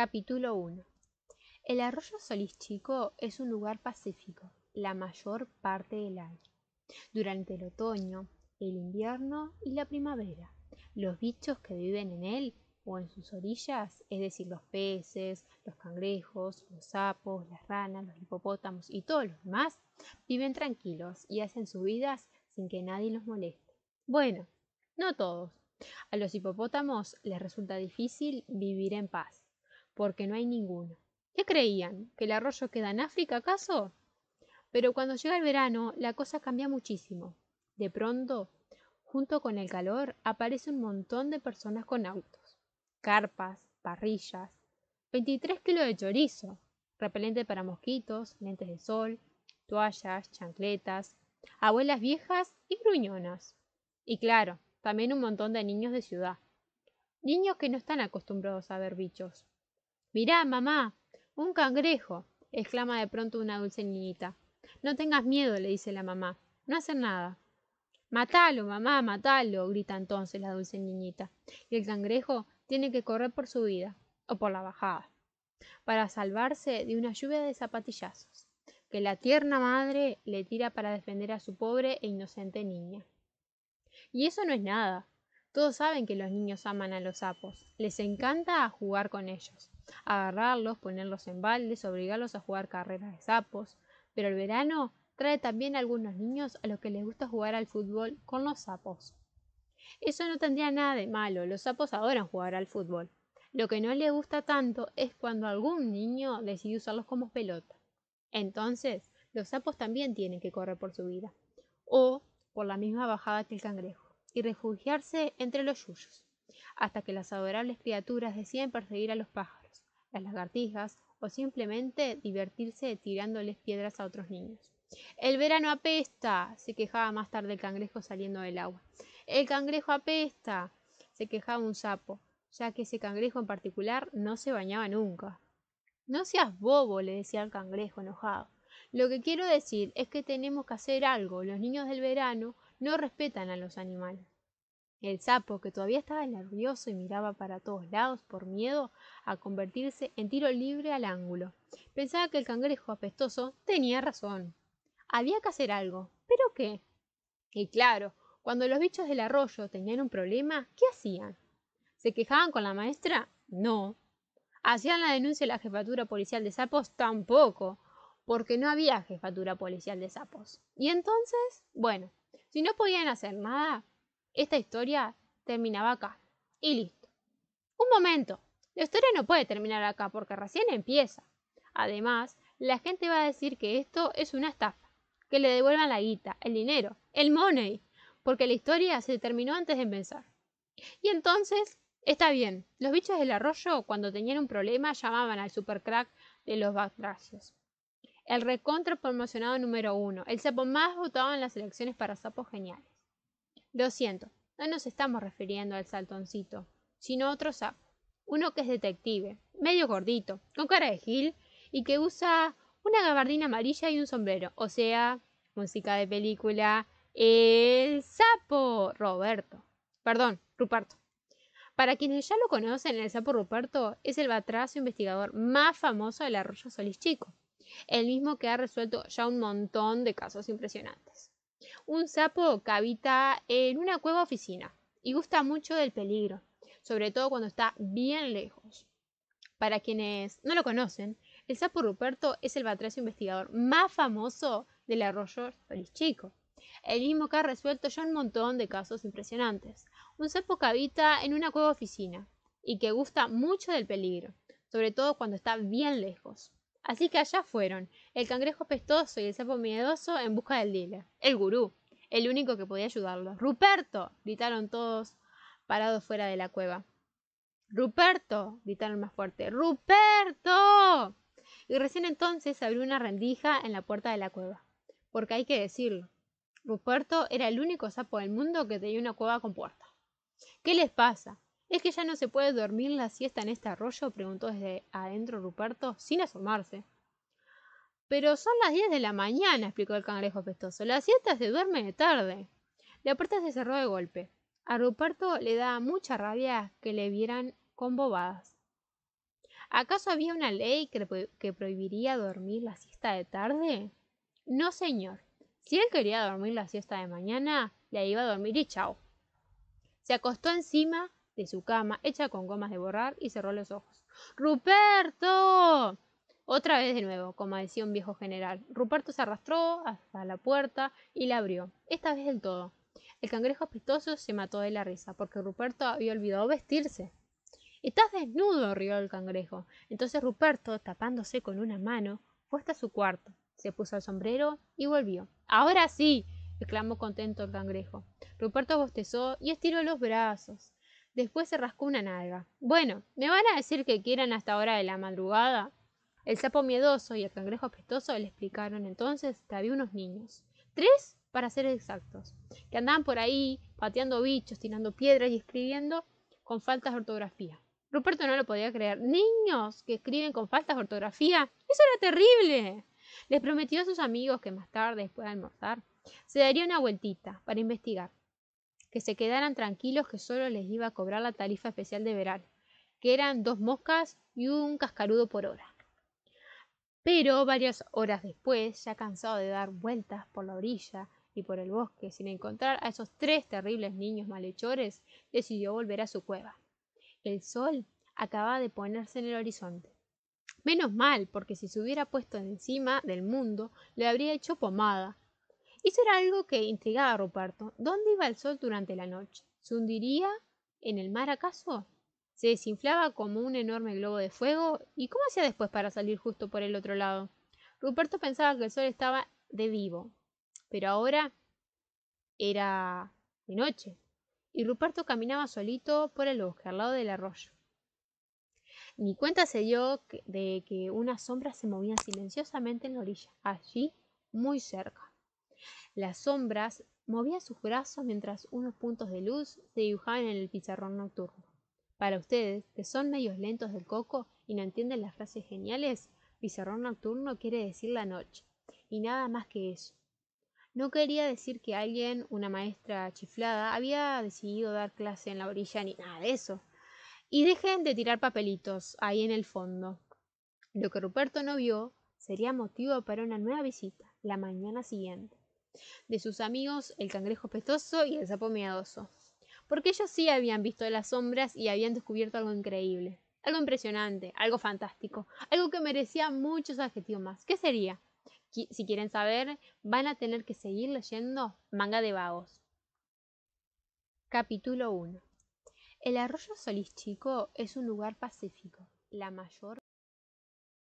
Capítulo 1 El arroyo Solís Chico es un lugar pacífico la mayor parte del año. Durante el otoño, el invierno y la primavera, los bichos que viven en él o en sus orillas, es decir, los peces, los cangrejos, los sapos, las ranas, los hipopótamos y todos los demás, viven tranquilos y hacen sus vidas sin que nadie los moleste. Bueno, no todos. A los hipopótamos les resulta difícil vivir en paz porque no hay ninguno. ¿Qué creían? ¿Que el arroyo queda en África acaso? Pero cuando llega el verano, la cosa cambia muchísimo. De pronto, junto con el calor, aparece un montón de personas con autos, carpas, parrillas, 23 kilos de chorizo, repelente para mosquitos, lentes de sol, toallas, chancletas, abuelas viejas y gruñonas. Y claro, también un montón de niños de ciudad. Niños que no están acostumbrados a ver bichos, Mirá, mamá, un cangrejo, exclama de pronto una dulce niñita. No tengas miedo, le dice la mamá. No hacer nada. Matalo, mamá, matalo, grita entonces la dulce niñita. Y el cangrejo tiene que correr por su vida, o por la bajada, para salvarse de una lluvia de zapatillazos que la tierna madre le tira para defender a su pobre e inocente niña. Y eso no es nada, todos saben que los niños aman a los sapos. Les encanta jugar con ellos, agarrarlos, ponerlos en baldes, obligarlos a jugar carreras de sapos. Pero el verano trae también a algunos niños a los que les gusta jugar al fútbol con los sapos. Eso no tendría nada de malo, los sapos adoran jugar al fútbol. Lo que no les gusta tanto es cuando algún niño decide usarlos como pelota. Entonces, los sapos también tienen que correr por su vida, o por la misma bajada que el cangrejo y refugiarse entre los yuyos, hasta que las adorables criaturas deciden perseguir a los pájaros, las lagartijas o simplemente divertirse tirándoles piedras a otros niños. El verano apesta, se quejaba más tarde el cangrejo saliendo del agua. El cangrejo apesta, se quejaba un sapo, ya que ese cangrejo en particular no se bañaba nunca. No seas bobo, le decía el cangrejo enojado. Lo que quiero decir es que tenemos que hacer algo. Los niños del verano no respetan a los animales. El sapo, que todavía estaba nervioso y miraba para todos lados por miedo a convertirse en tiro libre al ángulo, pensaba que el cangrejo apestoso tenía razón. Había que hacer algo, pero ¿qué? Y claro, cuando los bichos del arroyo tenían un problema, ¿qué hacían? ¿Se quejaban con la maestra? No. ¿Hacían la denuncia a la jefatura policial de sapos? Tampoco, porque no había jefatura policial de sapos. Y entonces, bueno, si no podían hacer nada, esta historia terminaba acá. Y listo. Un momento. La historia no puede terminar acá porque recién empieza. Además, la gente va a decir que esto es una estafa. Que le devuelvan la guita, el dinero, el money. Porque la historia se terminó antes de empezar. Y entonces, está bien. Los bichos del arroyo, cuando tenían un problema, llamaban al supercrack de los batracios el recontra promocionado número uno, el sapo más votado en las elecciones para sapos geniales. Lo siento, no nos estamos refiriendo al saltoncito, sino a otro sapo, uno que es detective, medio gordito, con cara de gil y que usa una gabardina amarilla y un sombrero, o sea, música de película, el sapo Roberto. Perdón, Ruperto. Para quienes ya lo conocen, el sapo Ruperto es el batracio investigador más famoso del arroyo Solís Chico el mismo que ha resuelto ya un montón de casos impresionantes. Un sapo que habita en una cueva oficina y gusta mucho del peligro, sobre todo cuando está bien lejos. Para quienes no lo conocen, el sapo Ruperto es el batracio investigador más famoso del arroyo Feliz Chico. El mismo que ha resuelto ya un montón de casos impresionantes. Un sapo que habita en una cueva oficina y que gusta mucho del peligro, sobre todo cuando está bien lejos. Así que allá fueron, el cangrejo pestoso y el sapo miedoso en busca del dealer, el gurú, el único que podía ayudarlos. ¡Ruperto! gritaron todos parados fuera de la cueva. ¡Ruperto! gritaron más fuerte. ¡Ruperto! Y recién entonces abrió una rendija en la puerta de la cueva. Porque hay que decirlo, Ruperto era el único sapo del mundo que tenía una cueva con puerta. ¿Qué les pasa? ¿Es que ya no se puede dormir la siesta en este arroyo? preguntó desde adentro Ruperto, sin asomarse. Pero son las 10 de la mañana, explicó el cangrejo pestoso. La siesta se duerme de tarde. La puerta se cerró de golpe. A Ruperto le daba mucha rabia que le vieran con bobadas. ¿Acaso había una ley que, prohibiría dormir la siesta de tarde? No, señor. Si él quería dormir la siesta de mañana, le iba a dormir y chao. Se acostó encima de su cama, hecha con gomas de borrar, y cerró los ojos. ¡Ruperto! Otra vez de nuevo, como decía un viejo general. Ruperto se arrastró hasta la puerta y la abrió, esta vez del todo. El cangrejo apestoso se mató de la risa, porque Ruperto había olvidado vestirse. Estás desnudo, rió el cangrejo. Entonces Ruperto, tapándose con una mano, fue hasta su cuarto, se puso el sombrero y volvió. Ahora sí, exclamó contento el cangrejo. Ruperto bostezó y estiró los brazos. Después se rascó una nalga. Bueno, ¿me van a decir que quieran hasta hora de la madrugada? El sapo miedoso y el cangrejo apestoso le explicaron entonces que había unos niños. Tres, para ser exactos, que andaban por ahí pateando bichos, tirando piedras y escribiendo con faltas de ortografía. Ruperto no lo podía creer. Niños que escriben con faltas de ortografía. Eso era terrible. Les prometió a sus amigos que más tarde, después de almorzar, se daría una vueltita para investigar que se quedaran tranquilos que solo les iba a cobrar la tarifa especial de verano, que eran dos moscas y un cascarudo por hora. Pero varias horas después, ya cansado de dar vueltas por la orilla y por el bosque sin encontrar a esos tres terribles niños malhechores, decidió volver a su cueva. El sol acababa de ponerse en el horizonte. Menos mal, porque si se hubiera puesto encima del mundo, le habría hecho pomada eso era algo que intrigaba a Ruperto. ¿Dónde iba el sol durante la noche? ¿Se hundiría en el mar acaso? ¿Se desinflaba como un enorme globo de fuego? ¿Y cómo hacía después para salir justo por el otro lado? Ruperto pensaba que el sol estaba de vivo, pero ahora era de noche, y Ruperto caminaba solito por el bosque, al lado del arroyo. Ni cuenta se dio de que una sombra se movía silenciosamente en la orilla, allí, muy cerca. Las sombras movían sus brazos mientras unos puntos de luz se dibujaban en el pizarrón nocturno. Para ustedes, que son medios lentos del coco y no entienden las frases geniales, pizarrón nocturno quiere decir la noche, y nada más que eso. No quería decir que alguien, una maestra chiflada, había decidido dar clase en la orilla ni nada de eso. Y dejen de tirar papelitos ahí en el fondo. Lo que Ruperto no vio sería motivo para una nueva visita la mañana siguiente de sus amigos el cangrejo pestoso y el sapo miedoso porque ellos sí habían visto las sombras y habían descubierto algo increíble, algo impresionante, algo fantástico, algo que merecía muchos adjetivos más. ¿Qué sería? Si quieren saber, van a tener que seguir leyendo Manga de Vagos. Capítulo 1 El arroyo Solís Chico es un lugar pacífico, la mayor